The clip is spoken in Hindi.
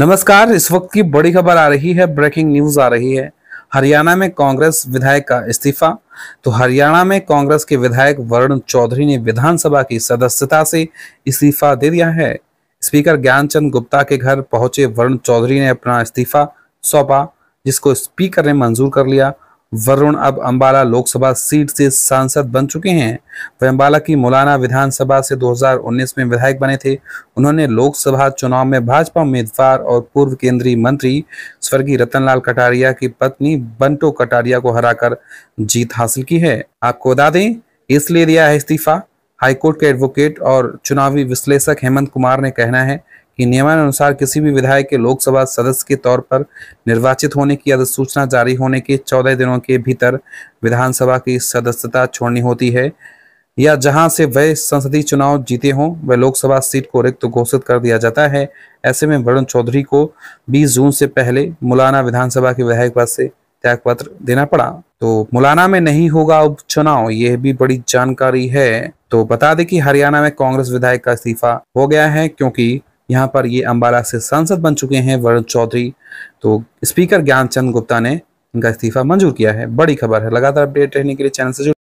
नमस्कार इस वक्त की बड़ी खबर आ रही है ब्रेकिंग न्यूज आ रही है हरियाणा में कांग्रेस विधायक का इस्तीफा तो हरियाणा में कांग्रेस के विधायक वरुण चौधरी ने विधानसभा की सदस्यता से इस्तीफा दे दिया है स्पीकर ज्ञानचंद गुप्ता के घर पहुंचे वरुण चौधरी ने अपना इस्तीफा सौंपा जिसको स्पीकर ने मंजूर कर लिया वरुण अब अंबाला लोकसभा सीट से सांसद बन चुके हैं वे अंबाला की मौलाना विधानसभा से 2019 में विधायक बने थे उन्होंने लोकसभा चुनाव में भाजपा उम्मीदवार और पूर्व केंद्रीय मंत्री स्वर्गीय रतनलाल कटारिया की पत्नी बंटो कटारिया को हराकर जीत हासिल की है आपको बता दें इसलिए दिया है इस्तीफा हाईकोर्ट के एडवोकेट और चुनावी विश्लेषक हेमंत कुमार ने कहना है कि नियमानुसार किसी भी विधायक के लोकसभा सदस्य के तौर पर निर्वाचित होने की अधिसूचना जारी होने के चौदह दिनों के भीतर विधानसभा की सदस्यता छोड़नी होती है या जहां से वह संसदीय चुनाव जीते हों वह लोकसभा सीट को रिक्त घोषित कर दिया जाता है ऐसे में वरुण चौधरी को 20 जून से पहले मुलाना विधानसभा के विधायक पद से त्याग पत्र देना पड़ा तो मुलाना में नहीं होगा उपचुनाव यह भी बड़ी जानकारी है तो बता दें कि हरियाणा में कांग्रेस विधायक का इस्तीफा हो गया है क्योंकि यहाँ पर ये अम्बाला से सांसद बन चुके हैं वरुण चौधरी तो स्पीकर ज्ञान गुप्ता ने इनका इस्तीफा मंजूर किया है बड़ी खबर है लगातार अपडेट रहने के लिए चैनल से